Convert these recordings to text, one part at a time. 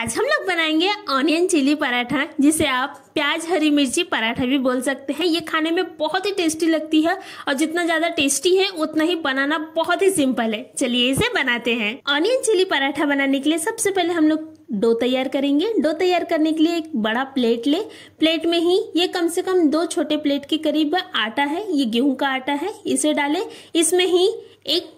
आज हम लोग बनाएंगे ऑनियन चिली पराठा जिसे आप प्याज हरी मिर्ची पराठा भी बोल सकते हैं ये खाने में बहुत ही टेस्टी लगती है और जितना ज़्यादा टेस्टी है उतना ही बनाना बहुत ही सिंपल है चलिए इसे बनाते हैं ऑनियन चिली पराठा बनाने के लिए सबसे पहले हम लोग डो तैयार करेंगे डो तैयार करने के लिए एक बड़ा प्लेट ले प्लेट में ही ये कम से कम दो छोटे प्लेट के करीब आटा है ये गेहूं का आटा है इसे डालें इसमें ही एक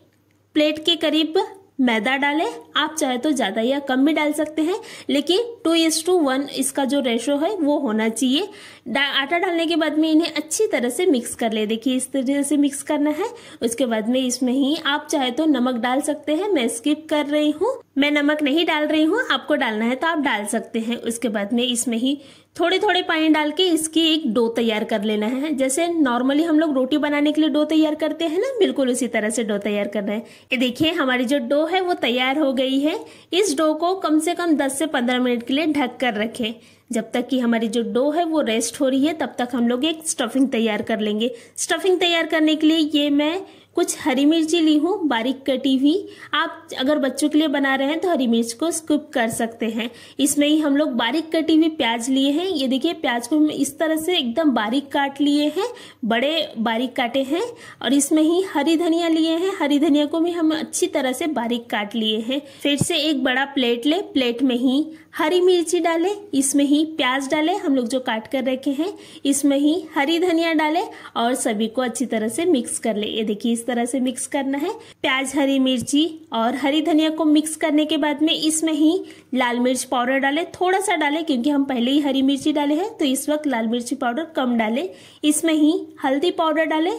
प्लेट के करीब मैदा डालें आप चाहे तो ज़्यादा या कम भी डाल सकते हैं लेकिन टू इज टू वन इसका जो रेशो है वो होना चाहिए डा, आटा डालने के बाद में इन्हें अच्छी तरह से मिक्स कर ले देखिए इस तरह से मिक्स करना है उसके बाद में इसमें ही आप चाहे तो नमक डाल सकते हैं मैं स्किप कर रही हूँ मैं नमक नहीं डाल रही हूँ आपको डालना है तो आप डाल सकते हैं उसके बाद में इसमें ही थोड़े थोड़े पानी डाल के इसकी एक डो तैयार कर लेना है जैसे नॉर्मली हम लोग रोटी बनाने के लिए डो तैयार करते हैं ना बिल्कुल उसी तरह से डो तैयार करना है ये देखिए हमारी जो डो है वो तैयार हो गई है इस डो को कम से कम 10 से 15 मिनट के लिए ढक कर रखें जब तक कि हमारी जो डो है वो रेस्ट हो रही है तब तक हम लोग एक स्टफिंग तैयार कर लेंगे स्टफिंग तैयार करने के लिए ये मैं कुछ हरी मिर्ची ली हूँ बारीक कटी हुई आप अगर बच्चों के लिए बना रहे हैं तो हरी मिर्च को स्कूप कर सकते हैं इसमें ही हम लोग बारीक कटी हुई प्याज लिए हैं ये देखिए प्याज को हम इस तरह से एकदम बारीक काट लिए हैं बड़े बारीक काटे हैं और इसमें ही हरी धनिया लिए हैं हरी धनिया को भी हम अच्छी तरह से बारीक काट लिए हैं फिर से एक बड़ा प्लेट ले प्लेट में ही हरी मिर्ची डालें इसमें ही प्याज डालें हम लोग जो काट कर रखे हैं इसमें ही हरी धनिया डालें और सभी को अच्छी तरह से मिक्स कर लें ये देखिए इस तरह से मिक्स करना है प्याज हरी मिर्ची और हरी धनिया को मिक्स करने के बाद में इसमें ही लाल मिर्च पाउडर डालें थोड़ा सा डालें क्योंकि हम पहले ही हरी मिर्ची डाले हैं तो इस वक्त लाल मिर्ची पाउडर कम डालें इसमें ही हल्दी पाउडर डालें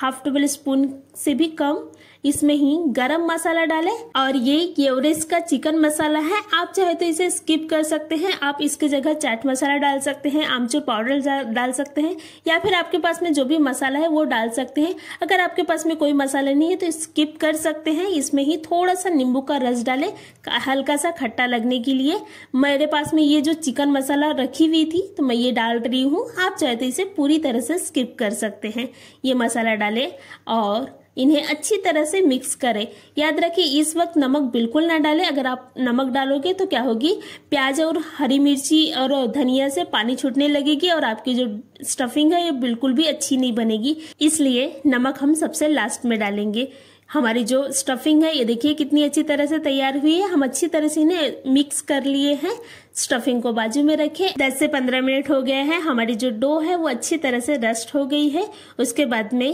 हाफ टेबल स्पून से भी कम इसमें ही गरम मसाला डालें और ये एवरेज का चिकन मसाला है आप चाहे तो इसे स्किप कर सकते हैं आप इसके जगह चाट मसाला डाल सकते हैं आमचूर पाउडर डाल सकते हैं या फिर आपके पास में जो भी मसाला है वो डाल सकते हैं अगर आपके पास में कोई मसाला नहीं है तो स्किप कर सकते हैं इसमें ही थोड़ा सा नींबू का रस डालें हल्का सा खट्टा लगने के लिए मेरे पास में ये जो चिकन मसाला रखी हुई थी तो मैं ये डाल रही हूँ आप चाहे तो इसे पूरी तरह से स्किप कर सकते हैं ये मसाला डालें और इन्हें अच्छी तरह से मिक्स करें याद रखें इस वक्त नमक बिल्कुल ना डालें अगर आप नमक डालोगे तो क्या होगी प्याज और हरी मिर्ची और धनिया से पानी छूटने लगेगी और आपकी जो स्टफिंग है ये बिल्कुल भी अच्छी नहीं बनेगी इसलिए नमक हम सबसे लास्ट में डालेंगे हमारी जो स्टफिंग है ये देखिए कितनी अच्छी तरह से तैयार हुई है हम अच्छी तरह से इन्हें मिक्स कर लिए हैं स्टफिंग को बाजू में रखें 10 से 15 मिनट हो गए हैं हमारी जो डो है वो अच्छी तरह से रेस्ट हो गई है उसके बाद में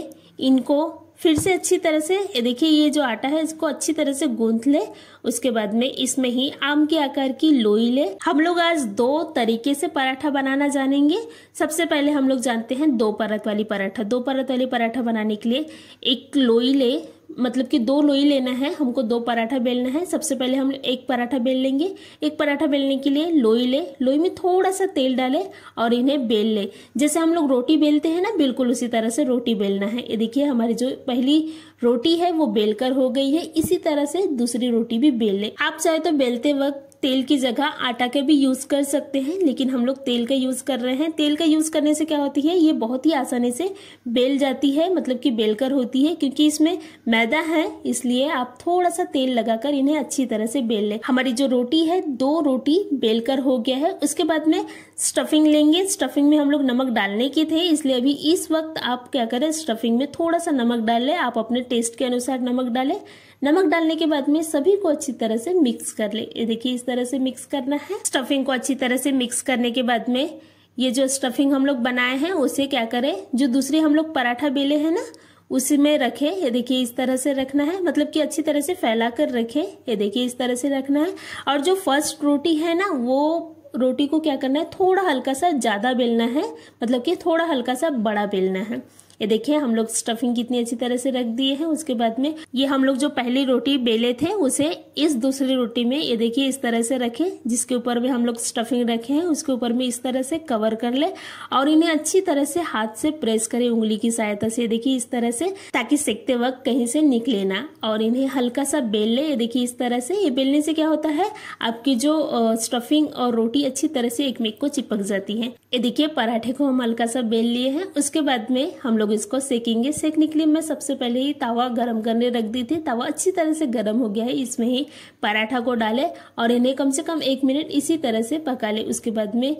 इनको फिर से अच्छी तरह से ये देखिए ये जो आटा है इसको अच्छी तरह से गूंथ ले उसके बाद में इसमें ही आम के आकार की लोई ले हम लोग आज दो तरीके से पराठा बनाना जानेंगे सबसे पहले हम लोग जानते हैं दो परत वाली पराठा दो परत वाली पराठा बनाने के लिए एक लोई ले मतलब कि दो लोई लेना है हमको दो पराठा बेलना है सबसे पहले हम एक पराठा बेल लेंगे एक पराठा बेलने के लिए लोई ले लोई में थोड़ा सा तेल डाले और इन्हें बेल ले जैसे हम लोग रोटी बेलते हैं ना बिल्कुल उसी तरह से रोटी बेलना है ये देखिए हमारी जो पहली रोटी है वो बेलकर हो गई है इसी तरह से दूसरी रोटी भी बेल ले आप चाहे तो बेलते वक्त तेल की जगह आटा के भी यूज़ कर सकते हैं लेकिन हम लोग तेल का यूज़ कर रहे हैं तेल का यूज़ करने से क्या होती है ये बहुत ही आसानी से बेल जाती है मतलब कि बेलकर होती है क्योंकि इसमें मैदा है इसलिए आप थोड़ा सा तेल लगाकर इन्हें अच्छी तरह से बेल लें हमारी जो रोटी है दो रोटी बेलकर हो गया है उसके बाद में स्टफिंग लेंगे स्टफिंग में हम लोग नमक डालने के थे इसलिए अभी इस वक्त आप क्या करें स्टफिंग में थोड़ा सा नमक डाल लें आप अपने टेस्ट के अनुसार नमक डालें नमक डालने के बाद में सभी को अच्छी तरह से मिक्स कर ले देखिए इस तरह से मिक्स करना है स्टफिंग को अच्छी तरह से मिक्स करने के बाद में ये जो स्टफिंग हम लोग बनाए हैं उसे क्या करें जो दूसरे हम लोग पराठा बेले हैं ना उसी में रखें ये देखिए इस तरह से रखना है मतलब कि अच्छी तरह से फैला कर रखें ये देखिए इस तरह से रखना है और जो फर्स्ट रोटी है ना वो रोटी को क्या करना है थोड़ा हल्का सा ज़्यादा बेलना है मतलब कि थोड़ा हल्का सा बड़ा बेलना है ये देखिए हम लोग स्टफिंग कितनी अच्छी तरह से रख दिए हैं उसके बाद में ये हम लोग जो पहली रोटी बेले थे उसे इस दूसरी रोटी में ये देखिए इस तरह से रखें जिसके ऊपर भी हम लोग स्टफिंग रखे हैं उसके ऊपर में इस तरह से कवर कर ले और इन्हें अच्छी तरह से हाथ से प्रेस करें उंगली की सहायता से देखिए इस तरह से ताकि सेकते वक्त कहीं से निकले ना और इन्हें हल्का सा बेल ले ये देखिए इस तरह से ये बेलने से क्या होता है आपकी जो स्टफिंग और रोटी अच्छी तरह से एक मेक को चिपक जाती है ये देखिए पराठे को हम हल्का सा बेल लिए है उसके बाद में हम लोग लोग इसको सेकेंगे सेकने के लिए मैं सबसे पहले ही तवा गर्म करने रख दी थी तवा अच्छी तरह से गर्म हो गया है इसमें ही पराठा को डालें और इन्हें कम से कम एक मिनट इसी तरह से पका लें उसके बाद में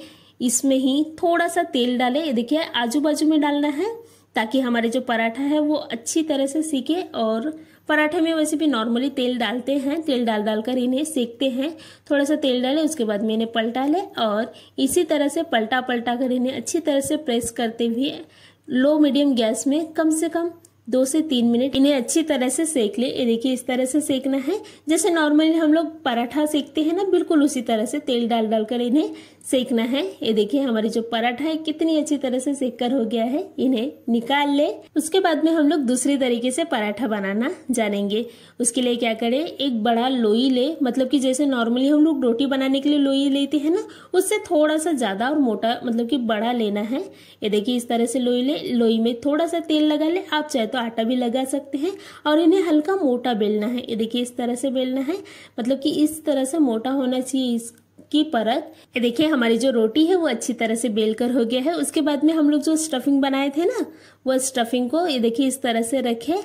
इसमें ही थोड़ा सा तेल डालें ये देखिए आजू बाजू में डालना है ताकि हमारे जो पराठा है वो अच्छी तरह से सीखे और पराठे में वैसे भी नॉर्मली तेल डालते हैं तेल डाल डाल कर इन्हें सेकते हैं थोड़ा सा तेल डालें उसके बाद में इन्हें पलटा लें और इसी तरह से पलटा पलटा कर इन्हें अच्छी तरह से प्रेस करते हुए लो मीडियम गैस में कम से कम दो से तीन मिनट इन्हें अच्छी तरह से सेक ले ये देखिए इस तरह से सेकना है जैसे नॉर्मली हम लोग पराठा सेकते हैं ना बिल्कुल उसी तरह से तेल डाल डाल कर इन्हें सेकना है ये देखिए हमारी जो पराठा है कितनी अच्छी तरह से सेक कर हो गया है इन्हें निकाल ले उसके बाद में हम लोग दूसरे तरीके से पराठा बनाना जानेंगे उसके लिए क्या करे एक बड़ा लोई ले मतलब की जैसे नॉर्मली हम लोग रोटी बनाने के लिए लोई लेते हैं ना उससे थोड़ा सा ज़्यादा और मोटा मतलब की बड़ा लेना है ये देखिए इस तरह से लोई ले लोई में थोड़ा सा तेल लगा ले आप चाहते तो तो आटा भी लगा सकते हैं और इन्हें हल्का मोटा बेलना है ये देखिए इस तरह से बेलना है मतलब कि इस तरह से मोटा होना चाहिए इस की परत देखिए हमारी जो रोटी है वो अच्छी तरह से बेल कर हो गया है उसके बाद में हम लोग जो स्टफिंग बनाए थे ना वो स्टफिंग को ये देखिए इस तरह से रखें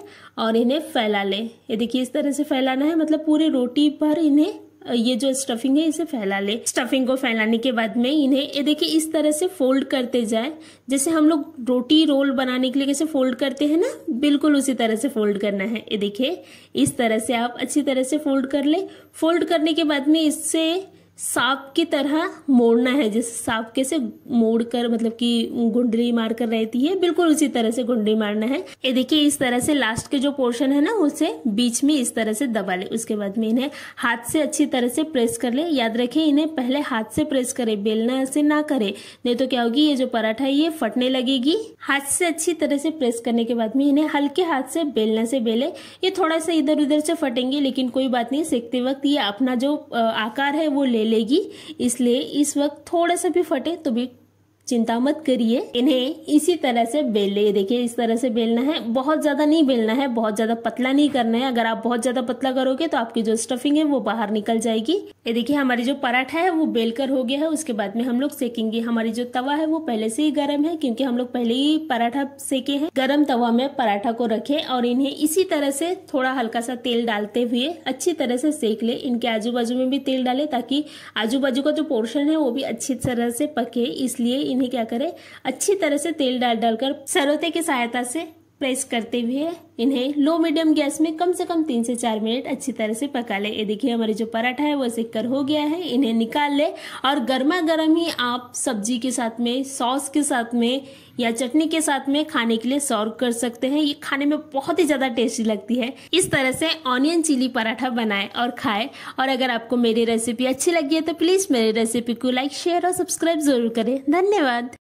और इन्हें फैला लें ये देखिए इस तरह से फैलाना है मतलब पूरी रोटी पर इन्हें ये जो स्टफिंग है इसे फैला ले स्टफिंग को फैलाने के बाद में इन्हें ये देखिए इस तरह से फोल्ड करते जाए जैसे हम लोग रोटी रोल बनाने के लिए कैसे फोल्ड करते हैं ना बिल्कुल उसी तरह से फोल्ड करना है ये देखिए इस तरह से आप अच्छी तरह से फोल्ड कर ले फोल्ड करने के बाद में इससे सांप की तरह मोड़ना है जैसे सांप कैसे मोड़ कर मतलब कि गुंडली मार कर रहती है बिल्कुल उसी तरह से गुंडली मारना है ये देखिए इस तरह से लास्ट के जो पोर्शन है ना उसे बीच में इस तरह से दबा ले उसके बाद में इन्हें हाथ से अच्छी तरह से प्रेस कर ले याद रखें इन्हें पहले हाथ से प्रेस करे बेलना से ना करे नहीं तो क्या होगी ये जो पराठा है ये फटने लगेगी हाथ से अच्छी तरह से प्रेस करने के बाद में इन्हें हल्के हाथ से बेलना से बेले ये थोड़ा सा इधर उधर से फटेंगे लेकिन कोई बात नहीं सीखते वक्त ये अपना जो आकार है वो ले लेगी इसलिए इस वक्त थोड़ा सा भी फटे तो भी चिंता मत करिए इन्हें इसी तरह से ले देखिए इस तरह से बेलना है बहुत ज्यादा नहीं बेलना है बहुत ज्यादा पतला नहीं करना है अगर आप बहुत ज्यादा पतला करोगे तो आपकी जो स्टफिंग है वो बाहर निकल जाएगी ये देखिए हमारी जो पराठा है वो बेलकर हो गया है उसके बाद में हम लोग सेकेंगे हमारी जो तवा है वो पहले से ही गर्म है क्योंकि हम लोग पहले ही पराठा सेके हैं गर्म तवा में पराठा को रखे और इन्हें इसी तरह से थोड़ा हल्का सा तेल डालते हुए अच्छी तरह से सेक ले इनके आजू बाजू में भी तेल डाले ताकि आजू बाजू का जो पोर्शन है वो भी अच्छी तरह से पके इसलिए इन्हें क्या करें अच्छी तरह से तेल डाल डालकर सरोते की सहायता से प्रेस करते हुए इन्हें लो मीडियम गैस में कम से कम तीन से चार मिनट अच्छी तरह से पका ले ये देखिए हमारे जो पराठा है वो सिक कर हो गया है इन्हें निकाल ले और गर्मा गर्म ही आप सब्जी के साथ में सॉस के साथ में या चटनी के साथ में खाने के लिए सर्व कर सकते हैं ये खाने में बहुत ही ज़्यादा टेस्टी लगती है इस तरह से ऑनियन चिली पराठा बनाए और खाए और अगर आपको मेरी रेसिपी अच्छी लगी है तो प्लीज़ मेरी रेसिपी को लाइक शेयर और सब्सक्राइब जरूर करें धन्यवाद